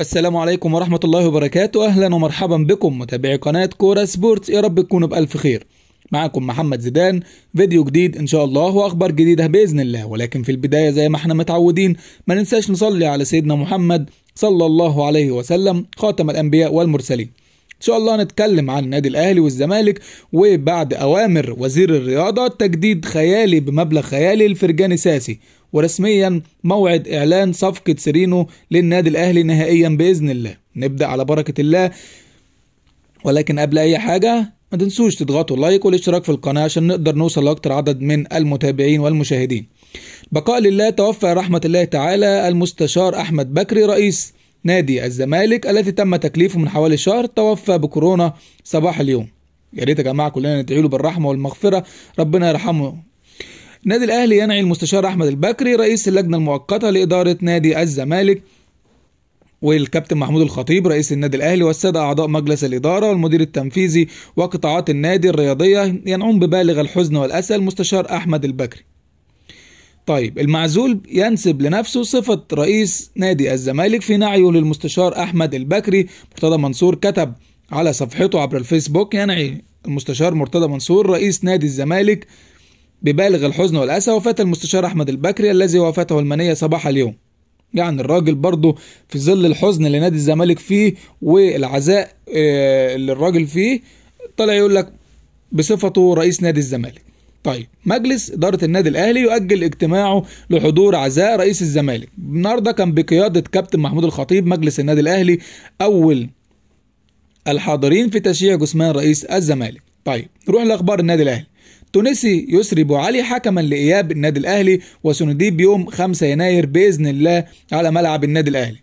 السلام عليكم ورحمة الله وبركاته أهلا ومرحبا بكم متابعي قناة كورة سبورتس يا رب تكونوا بألف خير معكم محمد زيدان فيديو جديد ان شاء الله واخبار جديده باذن الله ولكن في البدايه زي ما احنا متعودين ما ننساش نصلي على سيدنا محمد صلى الله عليه وسلم خاتم الانبياء والمرسلين ان شاء الله هنتكلم عن النادي الاهلي والزمالك وبعد اوامر وزير الرياضه تجديد خيالي بمبلغ خيالي لفرجاني ساسي ورسميا موعد اعلان صفقه سيرينو للنادي الاهلي نهائيا باذن الله نبدا على بركه الله ولكن قبل اي حاجه ما تنسوش تضغطوا لايك والاشتراك في القناه عشان نقدر نوصل لاكتر عدد من المتابعين والمشاهدين بقاء لله توفى رحمه الله تعالى المستشار احمد بكري رئيس نادي الزمالك الذي تم تكليفه من حوالي شهر توفى بكورونا صباح اليوم يا ريت يا جماعه كلنا ندعي له بالرحمه والمغفره ربنا يرحمه نادي الاهلي ينعي المستشار احمد البكري رئيس اللجنه المؤقته لاداره نادي الزمالك والكابتن محمود الخطيب رئيس النادي الاهلي والساده اعضاء مجلس الاداره والمدير التنفيذي وقطاعات النادي الرياضيه ينعم ببالغ الحزن والاسى المستشار احمد البكري طيب المعزول ينسب لنفسه صفة رئيس نادي الزمالك في نعيه للمستشار أحمد البكري مرتضى منصور كتب على صفحته عبر الفيسبوك ينعي المستشار مرتضى منصور رئيس نادي الزمالك ببالغ الحزن والأسى وفاة المستشار أحمد البكري الذي وافته المنية صباح اليوم يعني الراجل برضه في ظل الحزن اللي نادي الزمالك فيه والعزاء آه، اللي الراجل فيه طلع يقول لك بصفته رئيس نادي الزمالك طيب مجلس إدارة النادي الأهلي يؤجل اجتماعه لحضور عزاء رئيس الزمالك النهاردة كان بقيادة كابتن محمود الخطيب مجلس النادي الأهلي أول الحاضرين في تشييع جثمان رئيس الزمالك طيب نروح لأخبار النادي الأهلي تونسي يسري بو علي حكما لإياب النادي الأهلي وسنديه بيوم 5 يناير بإذن الله على ملعب النادي الأهلي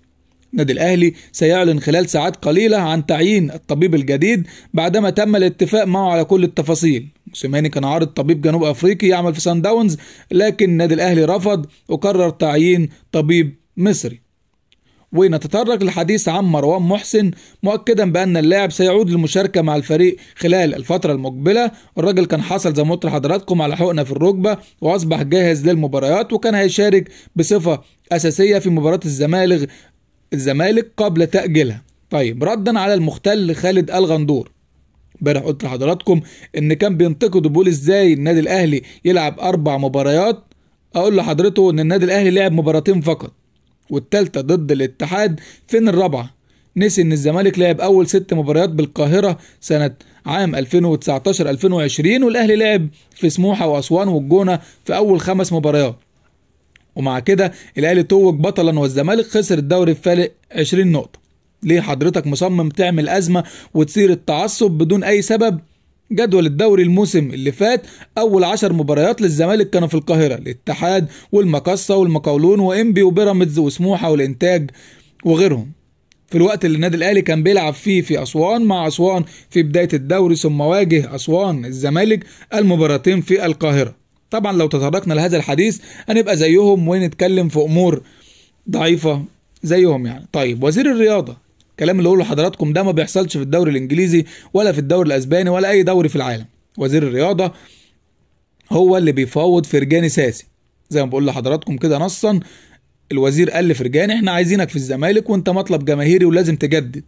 النادي الأهلي سيعلن خلال ساعات قليلة عن تعيين الطبيب الجديد بعدما تم الاتفاق معه على كل التفاصيل موسيماني كان عارض طبيب جنوب افريقي يعمل في سان داونز لكن النادي الاهلي رفض وقرر تعيين طبيب مصري ونتطرق للحديث عن مروان محسن مؤكدا بان اللاعب سيعود للمشاركه مع الفريق خلال الفتره المقبله الراجل كان حصل زي ما قلت لحضراتكم على حقنه في الركبه واصبح جاهز للمباريات وكان هيشارك بصفه اساسيه في مباراه الزمالك الزمالك قبل تاجيلها طيب ردا على المختل خالد الغندور امبارح قلت لحضراتكم ان كان بينتقد بيقول ازاي النادي الاهلي يلعب اربع مباريات اقول لحضرته ان النادي الاهلي لعب مباراتين فقط والثالثه ضد الاتحاد فين الرابعة نسي ان الزمالك لعب اول ست مباريات بالقاهرة سنة عام 2019 2020 والاهلي لعب في سموحة واسوان والجونة في اول خمس مباريات ومع كده الاهلي توج بطلا والزمالك خسر الدوري بفارق 20 نقطة ليه حضرتك مصمم تعمل أزمة وتصير التعصب بدون أي سبب؟ جدول الدوري الموسم اللي فات أول عشر مباريات للزمالك كانوا في القاهرة الاتحاد والمقصة والمقاولون وإنبي وبيراميدز وسموحة والإنتاج وغيرهم في الوقت اللي النادي الاهلي كان بيلعب فيه في اسوان مع اسوان في بدايه الدوري ثم واجه اسوان الزمالك المباراتين في القاهره طبعا لو تطرقنا لهذا الحديث هنبقى زيهم ونتكلم في امور ضعيفه زيهم يعني طيب وزير الرياضه الكلام اللي اقوله لحضراتكم ده ما بيحصلش في الدوري الانجليزي ولا في الدوري الاسباني ولا اي دوري في العالم وزير الرياضه هو اللي بيفاوض فرجاني ساسي زي ما بقول لحضراتكم كده نصا الوزير قال لفرجاني احنا عايزينك في الزمالك وانت مطلب جماهيري ولازم تجدد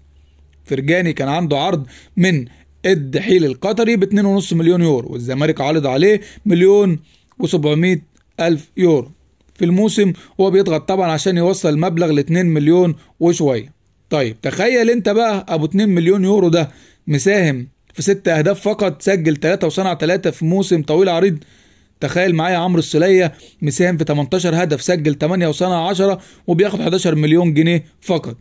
فرجاني كان عنده عرض من اد حيل القطري ب 2.5 مليون يورو والزمالك عارض عليه مليون و700 الف يورو في الموسم هو بيضغط طبعا عشان يوصل المبلغ ل 2 مليون وشويه طيب تخيل انت بقى ابو 2 مليون يورو ده مساهم في ست اهداف فقط سجل ثلاثة وصنع ثلاثة في موسم طويل عريض تخيل معايا عمرو السليه مساهم في 18 هدف سجل 8 وصنع 10 وبياخد 11 مليون جنيه فقط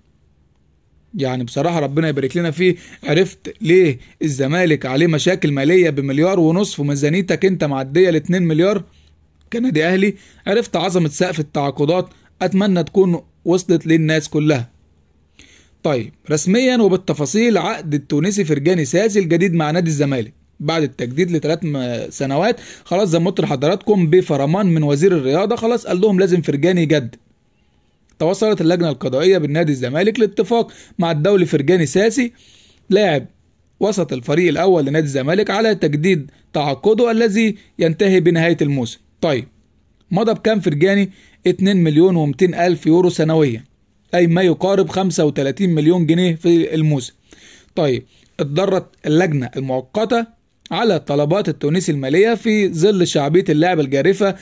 يعني بصراحة ربنا يبارك لنا فيه عرفت ليه الزمالك عليه مشاكل مالية بمليار ونصف وميزانيتك انت معدية ل 2 مليار كنادي اهلي عرفت عظمة سقف التعاقدات اتمنى تكون وصلت للناس كلها طيب رسميا وبالتفاصيل عقد التونسي فرجاني ساسي الجديد مع نادي الزمالك بعد التجديد لثلاث سنوات خلاص زي ما قلت لحضراتكم بفرمان من وزير الرياضه خلاص قال لهم لازم فرجاني يجدد توصلت اللجنه القضائيه بالنادي الزمالك لاتفاق مع الدولي فرجاني ساسي لاعب وسط الفريق الاول لنادي الزمالك على تجديد تعاقده الذي ينتهي بنهايه الموسم طيب مضى بكام فرجاني 2 مليون و200 الف يورو سنويا أي ما يقارب 35 مليون جنيه في الموسم طيب اتضرت اللجنة المؤقتة على طلبات التونسي المالية في ظل شعبية اللاعب الجارفة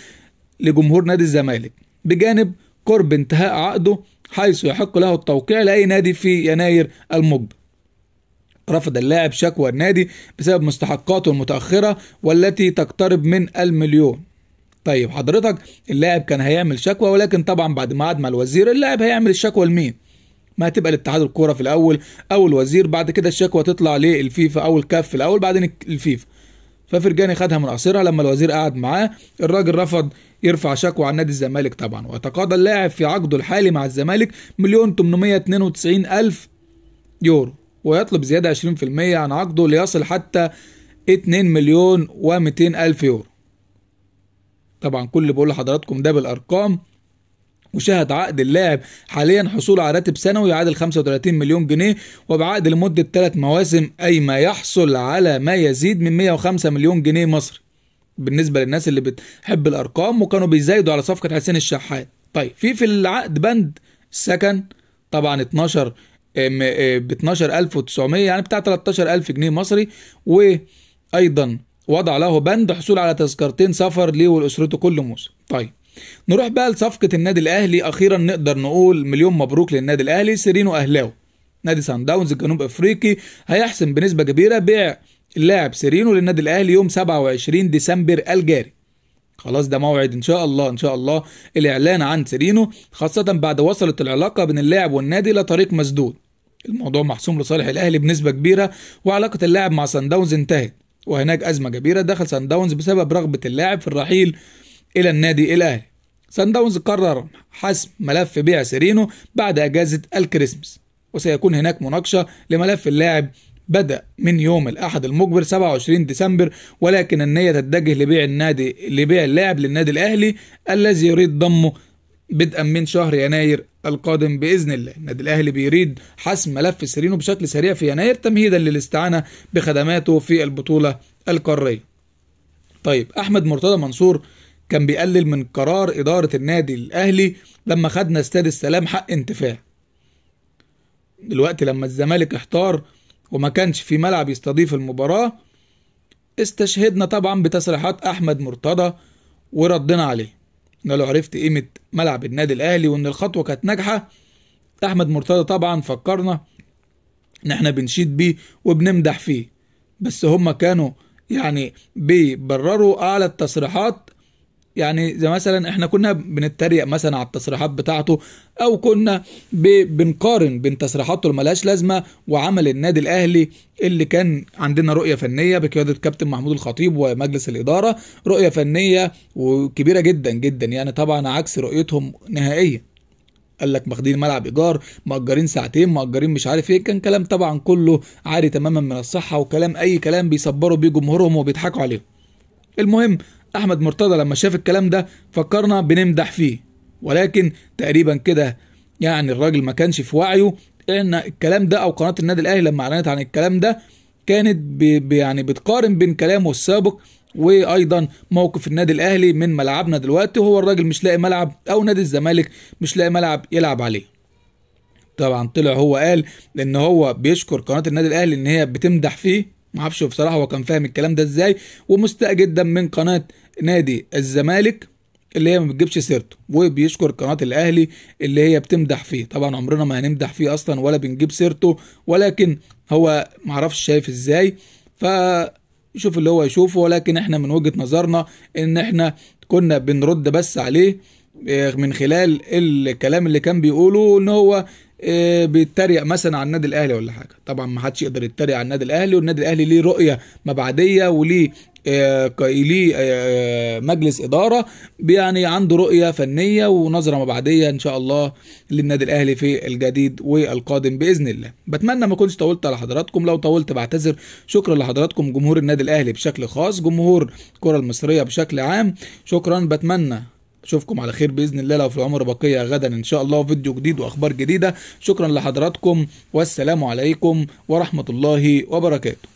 لجمهور نادي الزمالك بجانب قرب انتهاء عقده حيث يحق له التوقيع لأي نادي في يناير المقبل رفض اللاعب شكوى النادي بسبب مستحقاته المتأخرة والتي تقترب من المليون طيب حضرتك اللاعب كان هيعمل شكوى ولكن طبعا بعد ما عاد مع الوزير اللاعب هيعمل الشكوى لمين؟ ما هتبقى لاتحاد الكوره في الاول او الوزير بعد كده الشكوى تطلع للفيفا او الكاف في الاول بعدين الفيفا ففرجاني خدها من قصيرها لما الوزير قعد معاه الراجل رفض يرفع شكوى عن نادي الزمالك طبعا وتقاضى اللاعب في عقده الحالي مع الزمالك مليون 892 ألف يورو ويطلب زيادة 20% عن عقده ليصل حتى 2 مليون و200 ألف يورو طبعا كل اللي بقول لحضراتكم ده بالارقام وشهد عقد اللاعب حاليا حصول على راتب سنوي يعادل 35 مليون جنيه وبعقد لمدة ثلاث مواسم أي ما يحصل على ما يزيد من 105 مليون جنيه مصري بالنسبة للناس اللي بتحب الأرقام وكانوا بيزايدوا على صفقة حسين الشحات طيب في في العقد بند سكن طبعا 12 ب 12900 يعني بتاع 13000 جنيه مصري وايضا وضع له بند حصول على تذكرتين سفر ليه ولاسرته كل موسم طيب نروح بقى لصفقة النادي الأهلي أخيرا نقدر نقول مليون مبروك للنادي الأهلي سيرينو أهلاوي نادي سان داونز الجنوب أفريقي هيحسم بنسبة كبيرة بيع اللاعب سيرينو للنادي الأهلي يوم 27 ديسمبر الجاري خلاص ده موعد ان شاء الله ان شاء الله الاعلان عن سيرينو خاصه بعد وصلت العلاقه بين اللاعب والنادي لطريق مسدود الموضوع محسوم لصالح الاهلي بنسبه كبيره وعلاقه اللاعب مع سان داونز انتهت وهناك أزمة كبيرة دخل سان داونز بسبب رغبة اللاعب في الرحيل إلى النادي الأهلي سان داونز قرر حسم ملف بيع سيرينو بعد أجازة الكريسماس وسيكون هناك مناقشة لملف اللاعب بدأ من يوم الأحد المجبر 27 ديسمبر ولكن النية تتجه لبيع النادي لبيع اللاعب للنادي الأهلي الذي يريد ضمه بدءا من شهر يناير القادم باذن الله النادي الاهلي بيريد حسم ملف سيرينو بشكل سريع في يناير تمهيدا للاستعانه بخدماته في البطوله القاريه طيب احمد مرتضى منصور كان بيقلل من قرار اداره النادي الاهلي لما خدنا استاد السلام حق انتفاع دلوقتي لما الزمالك احتار وما كانش في ملعب يستضيف المباراه استشهدنا طبعا بتصريحات احمد مرتضى وردنا عليه ان لو عرفت قيمه ملعب النادي الاهلي وان الخطوه كانت ناجحه احمد مرتضى طبعا فكرنا ان احنا بنشيد بيه وبنمدح فيه بس هما كانوا يعني بيبرروا اعلى التصريحات يعني زي مثلا احنا كنا بنتريق مثلا على التصريحات بتاعته او كنا بنقارن بين تصريحاته الملهاش لازمه وعمل النادي الاهلي اللي كان عندنا رؤيه فنيه بقياده كابتن محمود الخطيب ومجلس الاداره رؤيه فنيه وكبيره جدا جدا يعني طبعا عكس رؤيتهم نهائيا قال لك ماخدين ملعب ايجار مأجرين ساعتين مأجرين مش عارف ايه كان كلام طبعا كله عاري تماما من الصحه وكلام اي كلام بيصبروا بيه جمهورهم وبيضحكوا عليهم المهم احمد مرتضى لما شاف الكلام ده فكرنا بنمدح فيه ولكن تقريبا كده يعني الراجل ما كانش في وعيه ان الكلام ده او قناه النادي الاهلي لما اعلنت عن الكلام ده كانت بي يعني بتقارن بين كلامه السابق وايضا موقف النادي الاهلي من ملعبنا دلوقتي وهو الراجل مش لاقي ملعب او نادي الزمالك مش لاقي ملعب يلعب عليه طبعا طلع هو قال ان هو بيشكر قناه النادي الاهلي ان هي بتمدح فيه معرفش بصراحه هو كان فاهم الكلام ده ازاي ومستاء جدا من قناه نادي الزمالك اللي هي ما بتجيبش سيرته وبيشكر قناه الاهلي اللي هي بتمدح فيه طبعا عمرنا ما هنمدح فيه اصلا ولا بنجيب سيرته ولكن هو معرفش شايف ازاي ف يشوف اللي هو يشوفه ولكن احنا من وجهه نظرنا ان احنا كنا بنرد بس عليه آه، من خلال الكلام اللي كان بيقوله ان هو إيه، بيتريق مثلا على النادي الاهلي ولا حاجه طبعا ما حدش يقدر يتريق على النادي الاهلي والنادي الاهلي ليه رؤيه مبعديه وليه آه، ليه آه، آه، مجلس اداره يعني عنده رؤيه فنيه ونظره مبعديه ان شاء الله للنادي الاهلي في الجديد والقادم باذن الله بتمنى ما كنتش طولت على حضراتكم لو طولت بعتذر شكرا لحضراتكم جمهور النادي الاهلي بشكل خاص جمهور الكره المصريه بشكل عام شكرا بتمنى اشوفكم على خير باذن الله لو في العمر بقيه غدا ان شاء الله فيديو جديد واخبار جديده شكرا لحضراتكم والسلام عليكم ورحمه الله وبركاته